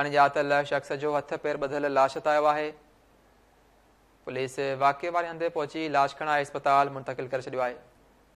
अणॼातल शख़्स जो हथ पेर ॿधल लाश आयो आहे पुलिस वाके वारे हंधि पहुची लाशकाणे इस्पताल मुंतकिल करे छॾियो आहे